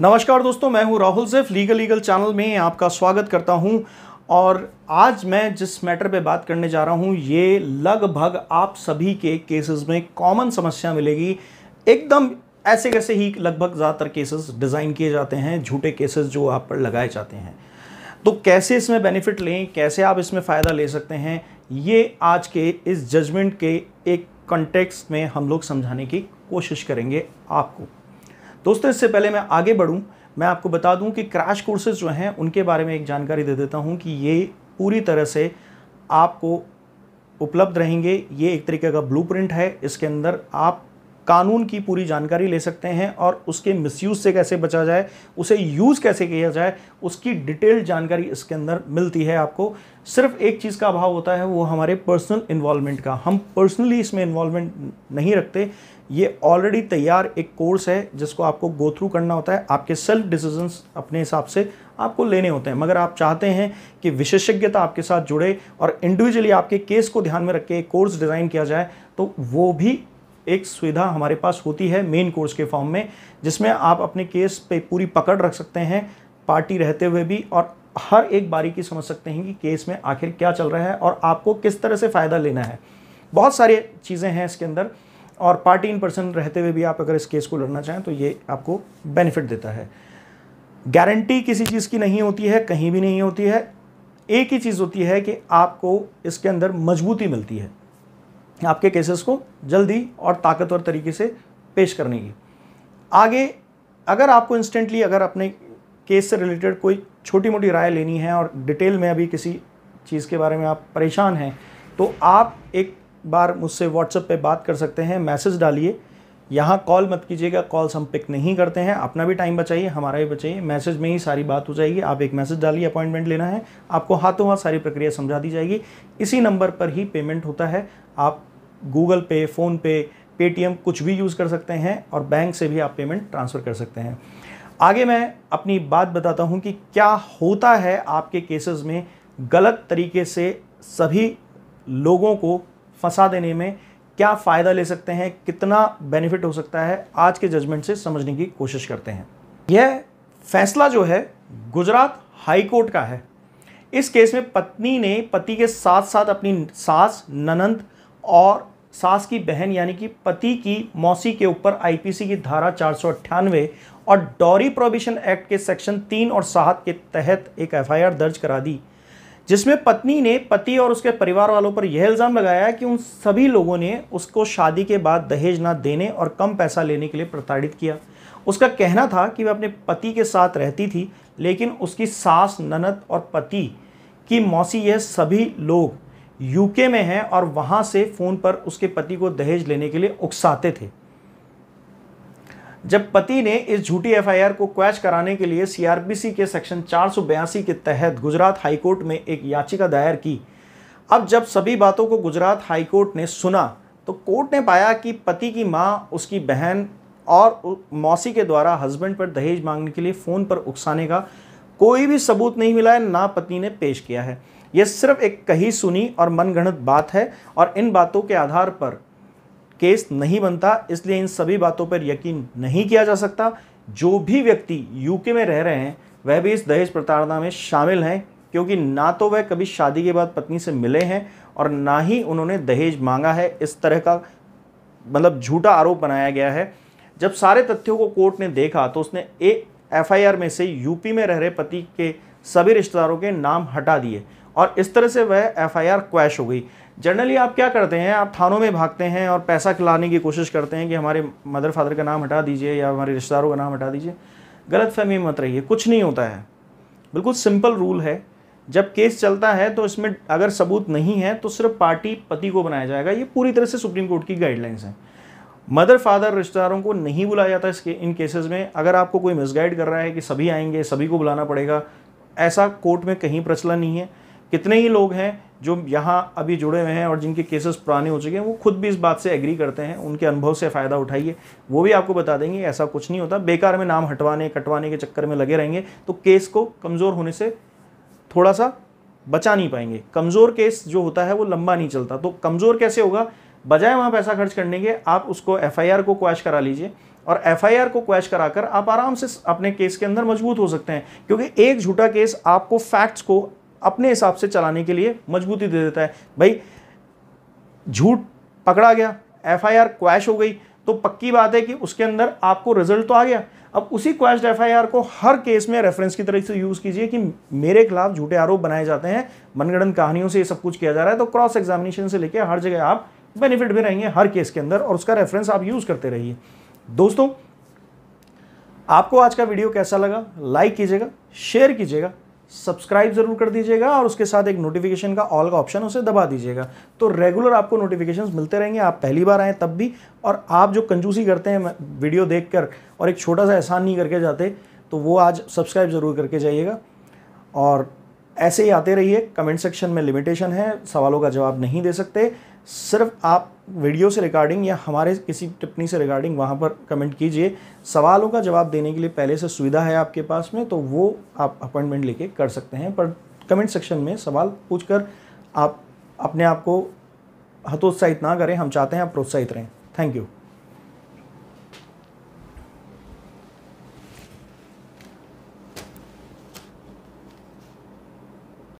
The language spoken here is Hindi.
नमस्कार दोस्तों मैं हूं Rahul safe legal legal channel में आपका स्वागत करता हूं और आज मैं जिस मैटर पे बात करने जा रहा हूं ये लगभग आप सभी के केसेस में कॉमन समस्या मिलेगी एकदम ऐसे कैसे ही लगभग ज़्यादातर केसेस डिज़ाइन किए जाते हैं झूठे केसेस जो आप पर लगाए जाते हैं तो कैसे इसमें बेनिफिट लें कैसे आप इसमें फ़ायदा ले सकते हैं ये आज के इस जजमेंट के एक कंटेक्स्ट में हम लोग समझाने की कोशिश करेंगे आपको दोस्तों इससे पहले मैं आगे बढ़ूँ मैं आपको बता दूँ कि क्रैश कोर्सेज जो हैं उनके बारे में एक जानकारी दे देता हूँ कि ये पूरी तरह से आपको उपलब्ध रहेंगे ये एक तरीके का ब्लू है इसके अंदर आप कानून की पूरी जानकारी ले सकते हैं और उसके मिसयूज से कैसे बचा जाए उसे यूज़ कैसे किया जाए उसकी डिटेल्ड जानकारी इसके अंदर मिलती है आपको सिर्फ एक चीज़ का अभाव होता है वो हमारे पर्सनल इन्वॉल्वमेंट का हम पर्सनली इसमें इन्वॉल्वमेंट नहीं रखते ये ऑलरेडी तैयार एक कोर्स है जिसको आपको गो थ्रू करना होता है आपके सेल्फ डिसीजंस अपने हिसाब से आपको लेने होते हैं मगर आप चाहते हैं कि विशेषज्ञता आपके साथ जुड़े और इंडिविजुअली आपके केस को ध्यान में रख के एक कोर्स डिज़ाइन किया जाए तो वो भी एक सुविधा हमारे पास होती है मेन कोर्स के फॉर्म में जिसमें आप अपने केस पे पूरी पकड़ रख सकते हैं पार्टी रहते हुए भी और हर एक बारीकी समझ सकते हैं कि केस में आखिर क्या चल रहा है और आपको किस तरह से फ़ायदा लेना है बहुत सारी चीज़ें हैं इसके अंदर और पार्टी इन पर्सन रहते हुए भी आप अगर इस केस को लड़ना चाहें तो ये आपको बेनिफिट देता है गारंटी किसी चीज़ की नहीं होती है कहीं भी नहीं होती है एक ही चीज़ होती है कि आपको इसके अंदर मजबूती मिलती है आपके केसेस को जल्दी और ताकतवर तरीके से पेश करने की आगे अगर आपको इंस्टेंटली अगर अपने केस से रिलेटेड कोई छोटी मोटी राय लेनी है और डिटेल में अभी किसी चीज़ के बारे में आप परेशान हैं तो आप एक बार मुझसे व्हाट्सएप पे बात कर सकते हैं मैसेज डालिए यहाँ कॉल मत कीजिएगा कॉल्स हम पिक नहीं करते हैं अपना भी टाइम बचाइए हमारा भी बचाइए मैसेज में ही सारी बात हो जाएगी आप एक मैसेज डालिए अपॉइंटमेंट लेना है आपको हाथों हाथ सारी प्रक्रिया समझा दी जाएगी इसी नंबर पर ही पेमेंट होता है आप गूगल पे फ़ोन पे पेटीएम कुछ भी यूज़ कर सकते हैं और बैंक से भी आप पेमेंट ट्रांसफ़र कर सकते हैं आगे मैं अपनी बात बताता हूँ कि क्या होता है आपके केसेस में गलत तरीके से सभी लोगों को फंसा देने में क्या फ़ायदा ले सकते हैं कितना बेनिफिट हो सकता है आज के जजमेंट से समझने की कोशिश करते हैं यह फैसला जो है गुजरात हाई कोर्ट का है इस केस में पत्नी ने पति के साथ साथ अपनी सास ननंद और सास की बहन यानी कि पति की मौसी के ऊपर आईपीसी की धारा चार और डॉरी प्रोबिशन एक्ट के सेक्शन तीन और सात के तहत एक एफआईआर दर्ज करा दी जिसमें पत्नी ने पति और उसके परिवार वालों पर यह इल्ज़ाम लगाया कि उन सभी लोगों ने उसको शादी के बाद दहेज ना देने और कम पैसा लेने के लिए प्रताड़ित किया उसका कहना था कि वह अपने पति के साथ रहती थी लेकिन उसकी सास ननद और पति की मौसी यह सभी लोग यूके में हैं और वहाँ से फ़ोन पर उसके पति को दहेज लेने के लिए उकसाते थे जब पति ने इस झूठी एफआईआर को क्वैच कराने के लिए सीआरपीसी के सेक्शन चार के तहत गुजरात हाईकोर्ट में एक याचिका दायर की अब जब सभी बातों को गुजरात हाईकोर्ट ने सुना तो कोर्ट ने पाया कि पति की माँ उसकी बहन और मौसी के द्वारा हस्बैंड पर दहेज मांगने के लिए फ़ोन पर उकसाने का कोई भी सबूत नहीं मिला है ना पत्नी ने पेश किया है यह सिर्फ एक कही सुनी और मनगणित बात है और इन बातों के आधार पर केस नहीं बनता इसलिए इन सभी बातों पर यकीन नहीं किया जा सकता जो भी व्यक्ति यूके में रह रहे हैं वह भी इस दहेज प्रताड़ना में शामिल हैं क्योंकि ना तो वह कभी शादी के बाद पत्नी से मिले हैं और ना ही उन्होंने दहेज मांगा है इस तरह का मतलब झूठा आरोप बनाया गया है जब सारे तथ्यों को कोर्ट ने देखा तो उसने ए एफ में से यूपी में रह रहे पति के सभी रिश्तेदारों के नाम हटा दिए और इस तरह से वह एफ क्वैश हो गई जनरली आप क्या करते हैं आप थानों में भागते हैं और पैसा खिलाने की कोशिश करते हैं कि हमारे मदर फादर का नाम हटा दीजिए या हमारे रिश्तेदारों का नाम हटा दीजिए गलत फहमी मत रहिए कुछ नहीं होता है बिल्कुल सिंपल रूल है जब केस चलता है तो इसमें अगर सबूत नहीं है तो सिर्फ पार्टी पति को बनाया जाएगा ये पूरी तरह से सुप्रीम कोर्ट की गाइडलाइंस हैं मदर फादर रिश्तेदारों को नहीं बुलाया जाता इसके इन केसेस में अगर आपको कोई मिसगाइड कर रहा है कि सभी आएंगे सभी को बुलाना पड़ेगा ऐसा कोर्ट में कहीं प्रचलन नहीं है कितने ही लोग हैं जो यहाँ अभी जुड़े हुए हैं और जिनके केसेस पुराने हो चुके हैं वो खुद भी इस बात से एग्री करते हैं उनके अनुभव से फ़ायदा उठाइए वो भी आपको बता देंगे ऐसा कुछ नहीं होता बेकार में नाम हटवाने कटवाने के चक्कर में लगे रहेंगे तो केस को कमज़ोर होने से थोड़ा सा बचा नहीं पाएंगे कमज़ोर केस जो होता है वो लंबा नहीं चलता तो कमज़ोर कैसे होगा बजाय वहाँ पैसा खर्च करने के आप उसको एफ को क्वैश करा लीजिए और एफ को क्वैश कराकर आप आराम से अपने केस के अंदर मजबूत हो सकते हैं क्योंकि एक झूठा केस आपको फैक्ट्स को अपने हिसाब से चलाने के लिए मजबूती दे देता है भाई झूठ पकड़ा गया एफ आई आर हो गई तो पक्की बात है कि उसके अंदर आपको रिजल्ट तो आ गया अब उसी क्वैश्ड एफ को हर केस में रेफरेंस की तरह से यूज़ कीजिए कि मेरे खिलाफ झूठे आरोप बनाए जाते हैं मनगणन कहानियों से ये सब कुछ किया जा रहा है तो क्रॉस एग्जामिनेशन से लेकर हर जगह आप बेनिफिट भी रहेंगे हर केस के अंदर और उसका रेफरेंस आप यूज़ करते रहिए दोस्तों आपको आज का वीडियो कैसा लगा लाइक कीजिएगा शेयर कीजिएगा सब्सक्राइब जरूर कर दीजिएगा और उसके साथ एक नोटिफिकेशन का ऑल का ऑप्शन उसे दबा दीजिएगा तो रेगुलर आपको नोटिफिकेशंस मिलते रहेंगे आप पहली बार आए तब भी और आप जो कंजूसी करते हैं वीडियो देख कर और एक छोटा सा एहसान नहीं करके जाते तो वो आज सब्सक्राइब ज़रूर करके जाइएगा और ऐसे ही आते रहिए कमेंट सेक्शन में लिमिटेशन है सवालों का जवाब नहीं दे सकते सिर्फ आप वीडियो से रिकॉर्डिंग या हमारे किसी टिप्पणी से रिगार्डिंग वहाँ पर कमेंट कीजिए सवालों का जवाब देने के लिए पहले से सुविधा है आपके पास में तो वो आप अपॉइंटमेंट लेके कर सकते हैं पर कमेंट सेक्शन में सवाल पूछकर आप अपने आप को हतोत्साहित ना करें हम चाहते हैं आप प्रोत्साहित रहें थैंक यू